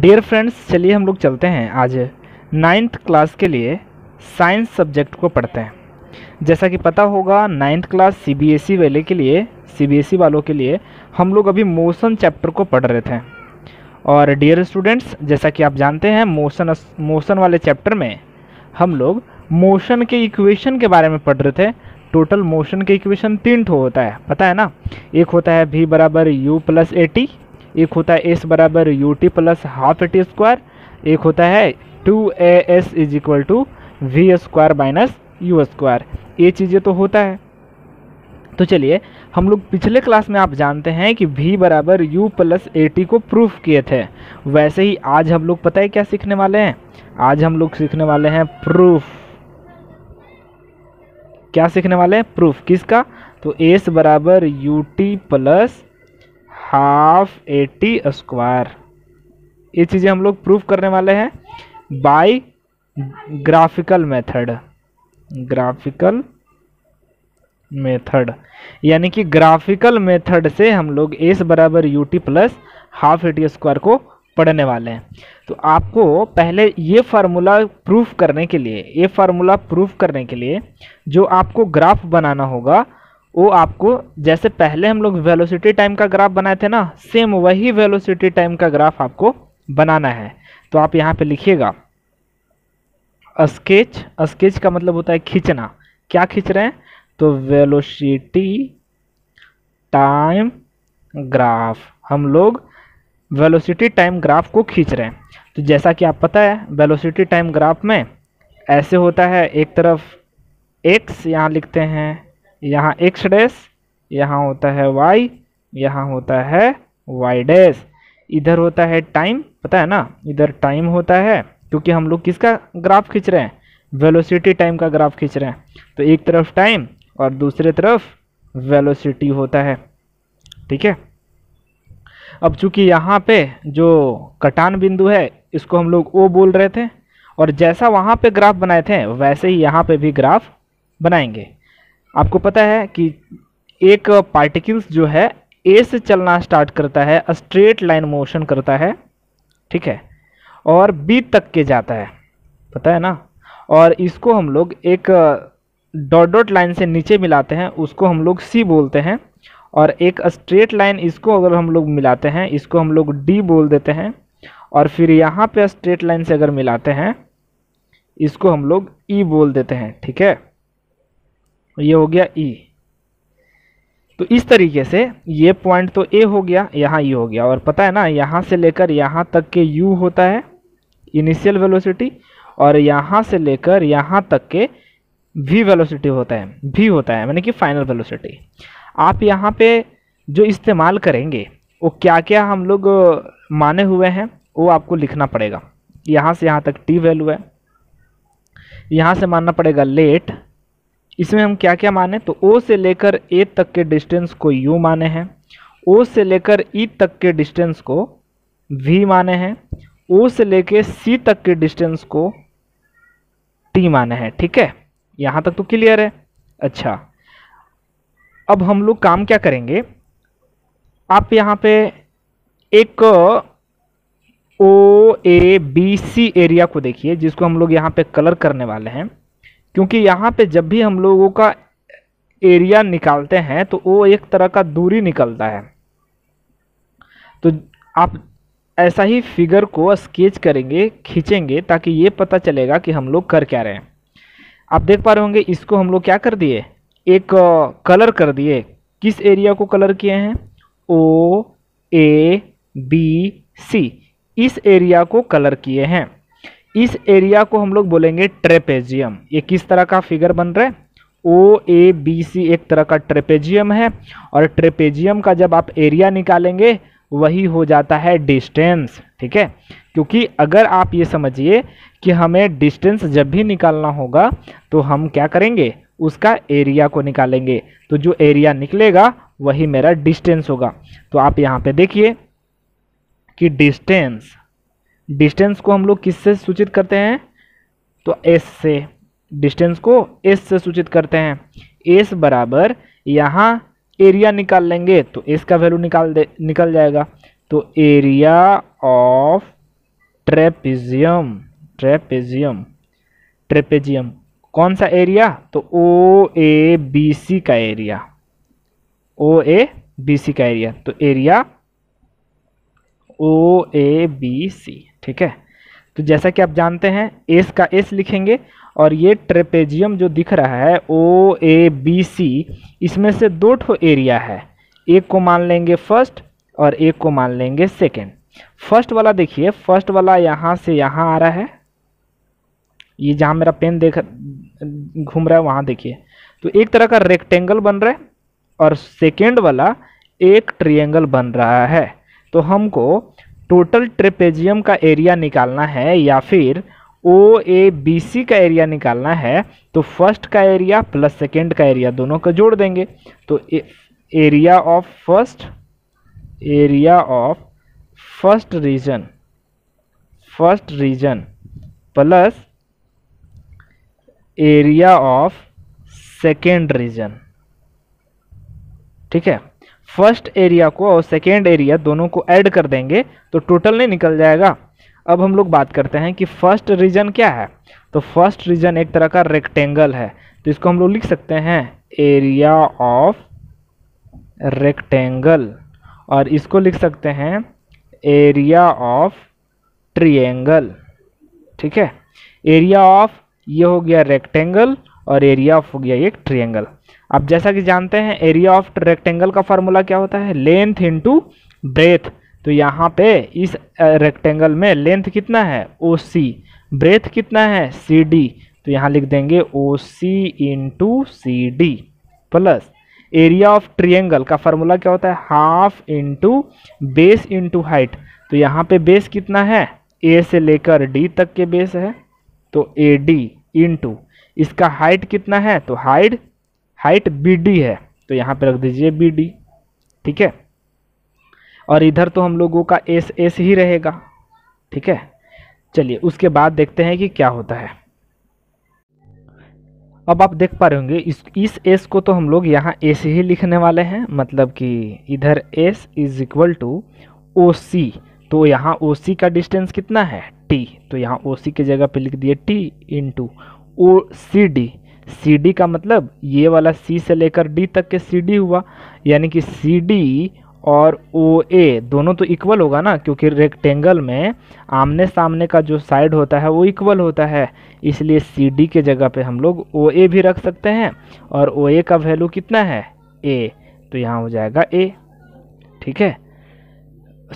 Dear friends चलिए हम लोग चलते हैं आज नाइन्थ क्लास के लिए साइंस सब्जेक्ट को पढ़ते हैं जैसा कि पता होगा नाइन्थ क्लास सीबीएसई वाले के लिए सीबीएसई e वालों के लिए हम लोग अभी मोशन चैप्टर को पढ़ रहे थे और डियर स्टूडेंट्स जैसा कि आप जानते हैं मोशन मोशन वाले चैप्टर में हम लोग मोशन के इक्वेशन के बारे में पढ़ रहे थे टोटल मोशन के इक्वेशन तीन ठो होता है पता है ना एक होता है भी बराबर यू प्लस ए टी एक होता है एस बराबर u t plus half a t square एक होता है two a s is equal to v square minus u square ये चीज़ें तो होता है तो चलिए हम लोग पिछले क्लास में आप जानते हैं कि v बराबर यू प्लस ए टी को प्रूफ किए थे वैसे ही आज हम लोग पता है क्या सीखने वाले हैं आज हम लोग सीखने वाले हैं प्रूफ क्या सीखने वाले हैं प्रूफ किसका तो एस बराबर u t plus half a t square ये चीज़ें हम लोग प्रूफ करने वाले हैं by graphical method graphical method यानी कि ग्राफिकल मेथड से हम लोग एस बराबर u t plus half a t square को पढ़ने वाले हैं तो आपको पहले ये फार्मूला प्रूफ करने के लिए ये फार्मूला प्रूफ करने के लिए जो आपको ग्राफ बनाना होगा वो आपको जैसे पहले हम लोग वेलोसिटी टाइम का ग्राफ बनाए थे ना सेम वही वेलोसिटी टाइम का ग्राफ आपको बनाना है तो आप यहाँ पे लिखिएगा स्केच स्केच का मतलब होता है खींचना क्या खींच रहे हैं तो वेलोसिटी टाइम ग्राफ हम लोग वेलोसिटी टाइम ग्राफ को खींच रहे हैं तो जैसा कि आप पता है वेलोसिटी टाइम ग्राफ में ऐसे होता है एक तरफ एक्स यहाँ लिखते हैं यहाँ एक्स डैश यहाँ होता है वाई यहाँ होता है वाई डैश इधर होता है टाइम पता है ना इधर टाइम होता है क्योंकि हम लोग किसका ग्राफ खींच रहे हैं वेलोसिटी टाइम का ग्राफ खींच रहे हैं तो एक तरफ टाइम और दूसरे तरफ वेलोसिटी होता है ठीक है अब चूंकि यहाँ पे जो कटान बिंदु है इसको हम लोग ओ बोल रहे थे और जैसा वहाँ पे ग्राफ बनाए थे वैसे ही यहाँ पे भी ग्राफ बनाएंगे आपको पता है कि एक पार्टिकल्स जो है ए से चलना स्टार्ट करता है स्ट्रेट लाइन मोशन करता है ठीक है और बी तक के जाता है पता है ना और इसको हम लोग एक डॉट डॉट लाइन से नीचे मिलाते हैं उसको हम लोग सी बोलते हैं और एक स्ट्रेट लाइन इसको अगर हम लोग मिलाते हैं इसको हम लोग डी बोल देते हैं और फिर यहाँ पे स्ट्रेट लाइन से अगर मिलाते हैं इसको हम लोग ई e बोल देते हैं ठीक है ये हो गया ई e. तो इस तरीके से ये पॉइंट तो ए हो गया यहाँ ई e हो गया और पता है ना यहाँ से लेकर यहाँ तक के यू होता है इनिशियल वेलोसिटी और यहाँ से लेकर यहाँ तक के वी वेलोसिटी होता है वी होता है यानी कि फाइनल वेलोसिटी आप यहाँ पे जो इस्तेमाल करेंगे वो क्या क्या हम लोग माने हुए हैं वो आपको लिखना पड़ेगा यहाँ से यहाँ तक टी वैल्यू है यहाँ से मानना पड़ेगा लेट इसमें हम क्या क्या माने तो ओ से लेकर ए तक के डिस्टेंस को यू माने हैं ओ से लेकर ई e तक के डिस्टेंस को वी माने हैं ओ से लेकर सी तक के डिस्टेंस को टी माने हैं ठीक है यहाँ तक तो क्लियर है अच्छा अब हम लोग काम क्या करेंगे आप यहाँ पे एक ओ ए बी सी एरिया को देखिए जिसको हम लोग यहाँ पे कलर करने वाले हैं क्योंकि यहाँ पे जब भी हम लोगों का एरिया निकालते हैं तो वो एक तरह का दूरी निकलता है तो आप ऐसा ही फिगर को स्केच करेंगे खींचेंगे ताकि ये पता चलेगा कि हम लोग कर क्या रहे हैं आप देख पा रहे होंगे इसको हम लोग क्या कर दिए एक कलर कर दिए किस एरिया को कलर किए हैं ओ ए बी सी इस एरिया को कलर किए हैं इस एरिया को हम लोग बोलेंगे ट्रेपेजियम ये किस तरह का फिगर बन रहा है ओ ए बी सी एक तरह का ट्रेपेजियम है और ट्रेपेजियम का जब आप एरिया निकालेंगे वही हो जाता है डिस्टेंस ठीक है क्योंकि अगर आप ये समझिए कि हमें डिस्टेंस जब भी निकालना होगा तो हम क्या करेंगे उसका एरिया को निकालेंगे तो जो एरिया निकलेगा वही मेरा डिस्टेंस होगा तो आप यहाँ पे देखिए कि डिस्टेंस डिस्टेंस को हम लोग किससे सूचित करते हैं तो एस से डिस्टेंस को एस से सूचित करते हैं एस बराबर यहाँ एरिया निकाल लेंगे तो एस का वैल्यू निकाल दे निकल जाएगा तो area of trapezium trapezium trapezium कौन सा एरिया तो ओ ए बी सी का एरिया ओ ए बी सी का एरिया तो एरिया ओ ए बी सी ठीक है तो जैसा कि आप जानते हैं एस का एस लिखेंगे और ये ट्रेपेजियम जो दिख रहा है ओ ए बी सी इसमें से दो ठो एरिया है एक को मान लेंगे फर्स्ट और एक को मान लेंगे सेकेंड फर्स्ट वाला देखिए फर्स्ट वाला यहाँ से यहाँ आ रहा है ये जहाँ मेरा पेन देख घूम रहा है वहाँ देखिए तो एक तरह का रेक्टेंगल बन रहा है और सेकेंड वाला एक ट्रिएंगल बन रहा है तो हमको टोटल ट्रेपेजियम का एरिया निकालना है या फिर ओ ए बी सी का एरिया निकालना है तो फर्स्ट का एरिया प्लस सेकेंड का एरिया दोनों को जोड़ देंगे तो area of first area of first region first region plus area of second region ठीक है फर्स्ट एरिया को और सेकेंड एरिया दोनों को ऐड कर देंगे तो टोटल नहीं निकल जाएगा अब हम लोग बात करते हैं कि फर्स्ट रीजन क्या है तो फर्स्ट रीजन एक तरह का रेक्टेंगल है तो इसको हम लोग लिख सकते हैं एरिया ऑफ रेक्टेंगल और इसको लिख सकते हैं एरिया ऑफ ट्रीएंगल ठीक है एरिया ऑफ ये हो गया रेक्टेंगल और एरिया ऑफ हो गया ये ट्रीएंगल अब जैसा कि जानते हैं एरिया ऑफ रेक्टेंगल का फार्मूला क्या होता है लेंथ इंटू ब्रेथ तो यहाँ पे इस रेक्टेंगल में लेंथ कितना है ओ सी ब्रेथ कितना है सी डी तो यहाँ लिख देंगे O C into C D plus area of triangle का फार्मूला क्या होता है half into base into height तो यहाँ पे बेस कितना है ए से लेकर डी तक के बेस है तो ए डी इंटू इसका हाइट कितना है तो हाइट हाइट बी डी है तो यहाँ पे रख दीजिए बी डी ठीक है और इधर तो हम लोगों का एस एस ही रहेगा ठीक है चलिए उसके बाद देखते हैं कि क्या होता है अब आप देख पा रहे होंगे इस इस एस को तो हम लोग यहाँ एस ही लिखने वाले हैं मतलब कि इधर s is equal to O C तो यहाँ ओ सी का डिस्टेंस कितना है टी तो यहाँ ओ सी की जगह पे लिख दिए t into O C D C D का मतलब ये वाला सी से लेकर डी तक के सी डी हुआ यानी कि सी डी और ओ ए दोनों तो इक्वल होगा ना क्योंकि रेक्टेंगल में आमने सामने का जो साइड होता है वो इक्वल होता है इसलिए सी डी के जगह पे हम लोग ओ ए भी रख सकते हैं और ओ ए का वैल्यू कितना है ए तो यहाँ हो जाएगा ए ठीक है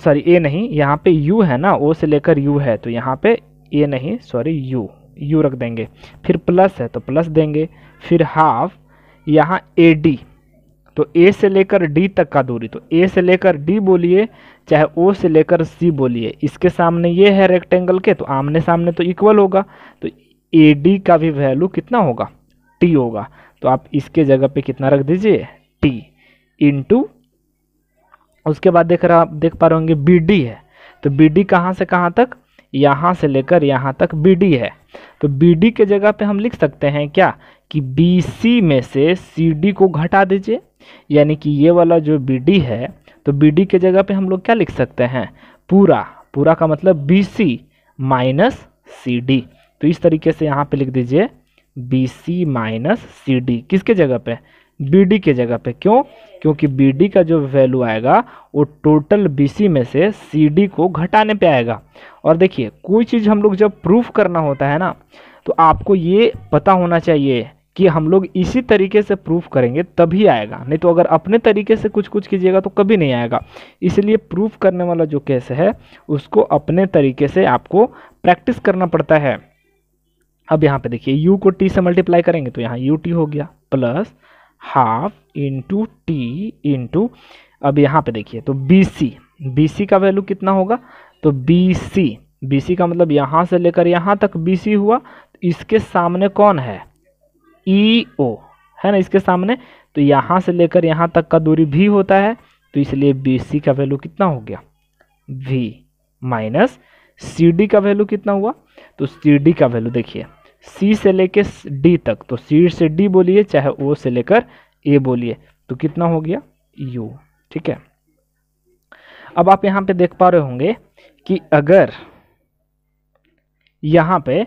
सॉरी ए नहीं यहाँ पे यू है ना ओ से लेकर यू है तो यहाँ पे ए नहीं सॉरी यू यू रख देंगे फिर प्लस है तो प्लस देंगे फिर हाफ यहाँ ए डी तो ए से लेकर डी तक का दूरी तो ए से लेकर डी बोलिए चाहे ओ से लेकर सी बोलिए इसके सामने ये है रेक्टेंगल के तो आमने सामने तो इक्वल होगा तो ए डी का भी वैल्यू कितना होगा टी होगा तो आप इसके जगह पे कितना रख दीजिए टी इंटू उसके बाद देख रहा आप देख पा रहे होंगे बी डी है तो बी डी कहाँ से कहाँ तक यहाँ से लेकर यहाँ तक बी है तो बी के जगह पे हम लिख सकते हैं क्या कि बी में से सी को घटा दीजिए यानी कि ये वाला जो बी है तो बी के जगह पे हम लोग क्या लिख सकते हैं पूरा पूरा का मतलब B C minus C D तो इस तरीके से यहाँ पे लिख दीजिए B C minus C D किसके जगह पे बी के जगह पे क्यों क्योंकि बी का जो वैल्यू आएगा वो टोटल बी में से सी को घटाने पे आएगा और देखिए कोई चीज़ हम लोग जब प्रूफ करना होता है ना तो आपको ये पता होना चाहिए कि हम लोग इसी तरीके से प्रूफ करेंगे तभी आएगा नहीं तो अगर अपने तरीके से कुछ कुछ कीजिएगा तो कभी नहीं आएगा इसलिए प्रूफ करने वाला जो केस है उसको अपने तरीके से आपको प्रैक्टिस करना पड़ता है अब यहाँ पे देखिए u को t से मल्टीप्लाई करेंगे तो यहाँ यू टी हो गया plus half into t into अब यहाँ पे देखिए तो बी सी बी सी का वैल्यू कितना होगा तो बी सी बी सी का मतलब यहाँ से लेकर यहाँ तक बी सी हुआ तो इसके सामने कौन है ई e ओ है ना इसके सामने तो यहाँ से लेकर यहाँ तक का दूरी भी होता है तो इसलिए बी सी का वैल्यू कितना हो गया वी माइनस सी डी का वैल्यू कितना हुआ तो सी डी का वैल्यू देखिए सी से लेकर डी तक तो सी से डी बोलिए चाहे ओ से लेकर ए बोलिए तो कितना हो गया यू ठीक है अब आप यहां पे देख पा रहे होंगे कि अगर यहां पे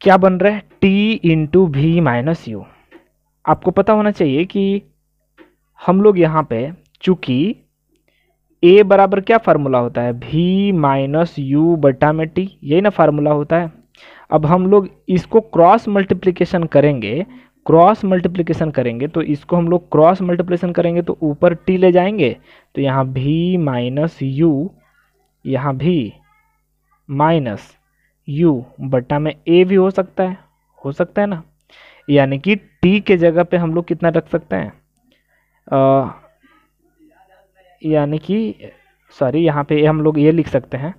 क्या बन रहा है टी इंटू भी माइनस यू आपको पता होना चाहिए कि हम लोग यहां पे चूंकि ए बराबर क्या फार्मूला होता है भी माइनस यू बटा में टी यही ना फार्मूला होता है अब हम लोग इसको क्रॉस मल्टीप्लिकेशन करेंगे क्रॉस मल्टीप्लिकेशन करेंगे तो इसको हम लोग क्रॉस मल्टीप्लिकेशन करेंगे तो ऊपर टी ले जाएंगे तो यहाँ भी माइनस यू यहाँ भी माइनस यू बट्टा में ए भी हो सकता है हो सकता है ना यानी कि टी के जगह पे हम लोग कितना रख सकते हैं यानी कि सॉरी यहाँ पे हम लोग ये लिख सकते हैं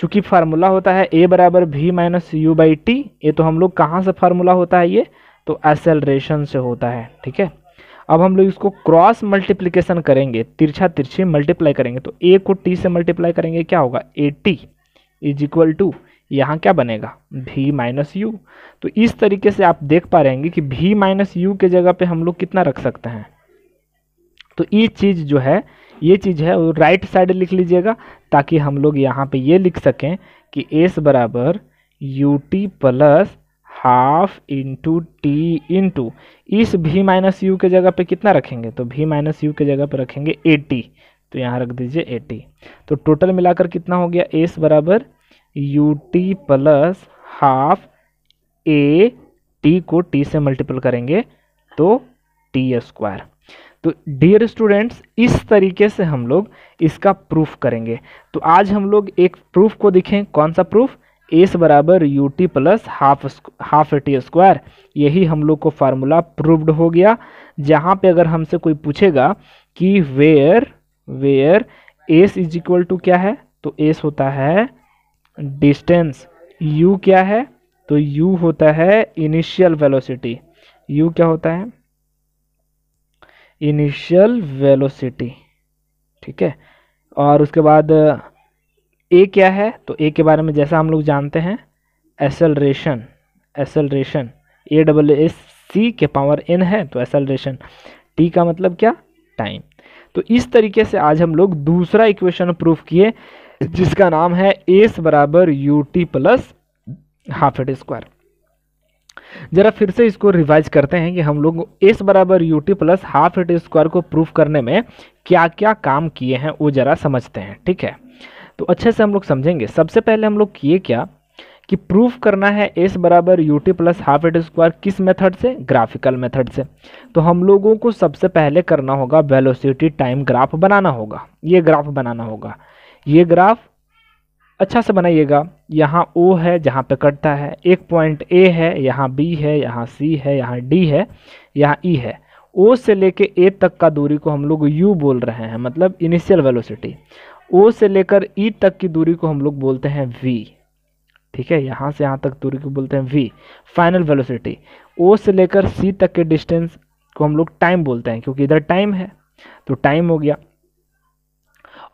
चूंकि फार्मूला होता है ए बराबर भी माइनस यू बाई टी ये तो हम लोग कहाँ से फार्मूला होता है ये तो एसेलरेशन से होता है ठीक है अब हम लोग इसको क्रॉस मल्टीप्लीकेशन करेंगे तिरछा तिरछी मल्टीप्लाई करेंगे तो ए को टी से मल्टीप्लाई करेंगे क्या होगा a t is equal to यहाँ क्या बनेगा भी माइनस यू तो इस तरीके से आप देख पा रहेंगे कि भी माइनस यू के जगह पे हम लोग कितना रख सकते हैं तो ये चीज़ जो है ये चीज़ है वो राइट साइड लिख लीजिएगा ताकि हम लोग यहाँ पे ये लिख सकें कि एस बराबर u t plus half into t into इस भी माइनस यू के जगह पे कितना रखेंगे तो भी माइनस यू के जगह पे रखेंगे टी तो यहाँ रख दीजिए टी तो टोटल मिलाकर कितना हो गया एस बराबर u t plus half a t को टी से मल्टीपल करेंगे तो टी स्क्वायर तो डियर स्टूडेंट्स इस तरीके से हम लोग इसका प्रूफ करेंगे तो आज हम लोग एक प्रूफ को दिखें कौन सा प्रूफ एस बराबर u t plus half half t square यही हम लोग को फार्मूला प्रूव्ड हो गया जहाँ पे अगर हमसे कोई पूछेगा कि where where s is equal to क्या है तो एस होता है डिस्टेंस यू क्या है तो यू होता है इनिशियल वेलोसिटी यू क्या होता है इनिशियल वेलोसिटी ठीक है और उसके बाद ए क्या है तो ए के बारे में जैसा हम लोग जानते हैं acceleration acceleration a double s C के पावर एन है तो एसलरेशन टी का मतलब क्या टाइम तो इस तरीके से आज हम लोग दूसरा इक्वेशन प्रूफ किए जिसका नाम है एस बराबर u t plus half at square ज़रा फिर से इसको रिवाइज करते हैं कि हम लोग एस बराबर u t plus half at square को प्रूफ करने में क्या क्या काम किए हैं वो ज़रा समझते हैं ठीक है तो अच्छे से हम लोग समझेंगे सबसे पहले हम लोग किए क्या कि प्रूफ करना है एस बराबर u t plus half at square किस मेथड से ग्राफिकल मेथड से तो हम लोगों को सबसे पहले करना होगा वेलोसिटी टाइम ग्राफ बनाना होगा ये ग्राफ बनाना होगा ये ग्राफ अच्छा से बनाइएगा यहाँ ओ है जहाँ पे कटता है एक पॉइंट ए है यहाँ बी है यहाँ सी है यहाँ डी है यहाँ ई e है ओ से लेके ए तक का दूरी को हम लोग यू बोल रहे हैं मतलब इनिशियल वेलोसिटी ओ से लेकर ई e तक की दूरी को हम लोग बोलते हैं वी ठीक है यहाँ से यहाँ तक दूरी को बोलते हैं वी फाइनल वेलोसिटी ओ से लेकर सी तक के डिस्टेंस को हम लोग टाइम बोलते हैं क्योंकि इधर टाइम है तो टाइम हो गया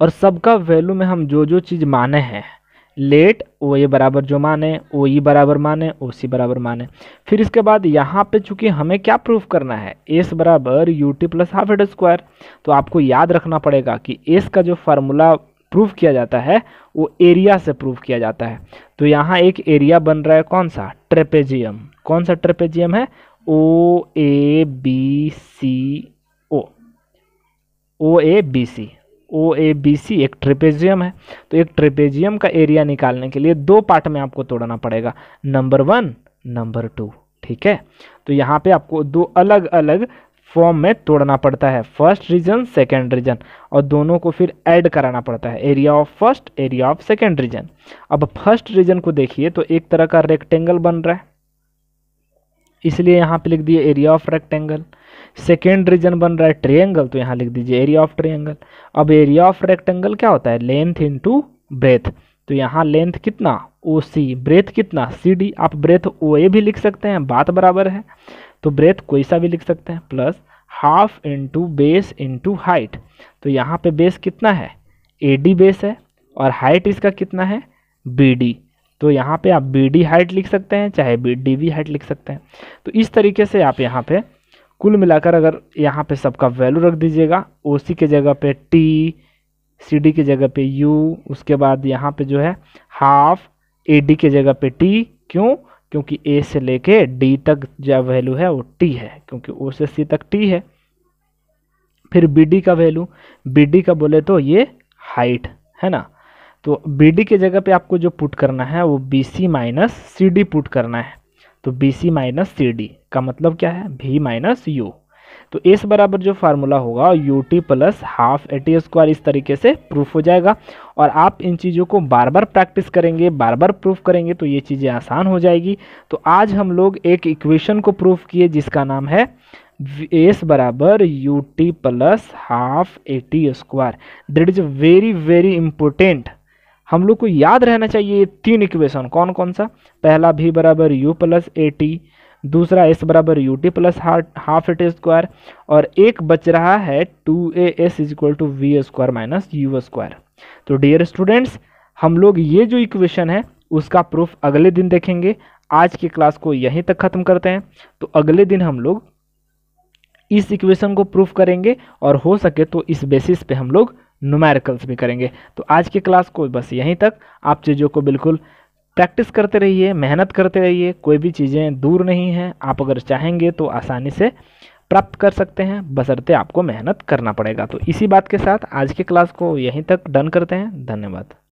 और सबका वैल्यू में हम जो जो चीज़ माने हैं लेट ओ ए बराबर जो माने ओ ई e बराबर माने ओ सी बराबर माने फिर इसके बाद यहाँ पे चूंकि हमें क्या प्रूफ करना है एस बराबर u t plus half at square तो आपको याद रखना पड़ेगा कि एस का जो फार्मूला प्रूफ किया जाता है वो एरिया से प्रूफ किया जाता है तो यहाँ एक एरिया बन रहा है कौन सा ट्रेपेजियम कौन सा ट्रेपेजियम है O A B C O O A B C O A B C एक ट्रेपेजियम है तो एक ट्रेपेजियम का एरिया निकालने के लिए दो पार्ट में आपको तोड़ना पड़ेगा नंबर वन नंबर टू ठीक है तो यहाँ पे आपको दो अलग अलग फॉर्म में तोड़ना पड़ता है फर्स्ट रीजन सेकेंड रीजन और दोनों को फिर ऐड कराना पड़ता है area of first area of second region अब फर्स्ट रीजन को देखिए तो एक तरह का रेक्टेंगल बन रहा है इसलिए यहाँ पे लिख दिए area of rectangle second region बन रहा है ट्रेंगल तो यहाँ लिख दीजिए एरिया ऑफ ट्रेंगल अब एरिया ऑफ रेक्टेंगल क्या होता है लेंथ इंटू ब्रेथ तो यहाँ लेंथ कितना ओ सी ब्रेथ कितना सी डी आप ब्रेथ ओ ए भी लिख सकते हैं बात बराबर है तो ब्रेथ कोई सा भी लिख सकते हैं plus half into base into height तो यहाँ पे बेस कितना है ए डी बेस है और हाइट इसका कितना है बी डी तो यहाँ पे आप बी डी हाइट लिख सकते हैं चाहे बी डी वी हाइट लिख सकते हैं तो इस तरीके से आप यहाँ पे कुल मिलाकर अगर यहाँ पे सबका वैल्यू रख दीजिएगा ओ के जगह पे टी सी डी की जगह पे यू उसके बाद यहाँ पे जो है हाफ ए डी की जगह पे टी क्यों क्योंकि ए से लेके डी तक जो वैल्यू है वो टी है क्योंकि ओ से सी तक टी है फिर बी डी का वैल्यू बी डी का बोले तो ये हाइट है ना तो बी डी की जगह पे आपको जो पुट करना है वो B C minus C D put करना है तो B C minus C D का मतलब क्या है भी माइनस यू तो इस बराबर जो फार्मूला होगा u t plus half a t square इस तरीके से प्रूफ हो जाएगा और आप इन चीज़ों को बार बार प्रैक्टिस करेंगे बार बार प्रूफ करेंगे तो ये चीज़ें आसान हो जाएगी तो आज हम लोग एक इक्वेशन को प्रूफ किए जिसका नाम है एस बराबर u t plus half a t square that is very very important हम लोग को याद रहना चाहिए ये तीन इक्वेशन कौन कौन सा पहला भी बराबर यू प्लस ए टी दूसरा एस बराबर u t plus half at square और एक बच रहा है two a s is equal to v square minus u square तो डियर स्टूडेंट्स हम लोग ये जो इक्वेशन है उसका प्रूफ अगले दिन देखेंगे आज की क्लास को यहीं तक ख़त्म करते हैं तो अगले दिन हम लोग इस इक्वेशन को प्रूफ करेंगे और हो सके तो इस बेसिस पे हम लोग नुमेरिकल्स भी करेंगे तो आज की क्लास को बस यहीं तक आप चीज़ों को बिल्कुल प्रैक्टिस करते रहिए मेहनत करते रहिए कोई भी चीज़ें दूर नहीं हैं आप अगर चाहेंगे तो आसानी से प्राप्त कर सकते हैं बसरते आपको मेहनत करना पड़ेगा तो इसी बात के साथ आज की क्लास को यहीं तक डन करते हैं धन्यवाद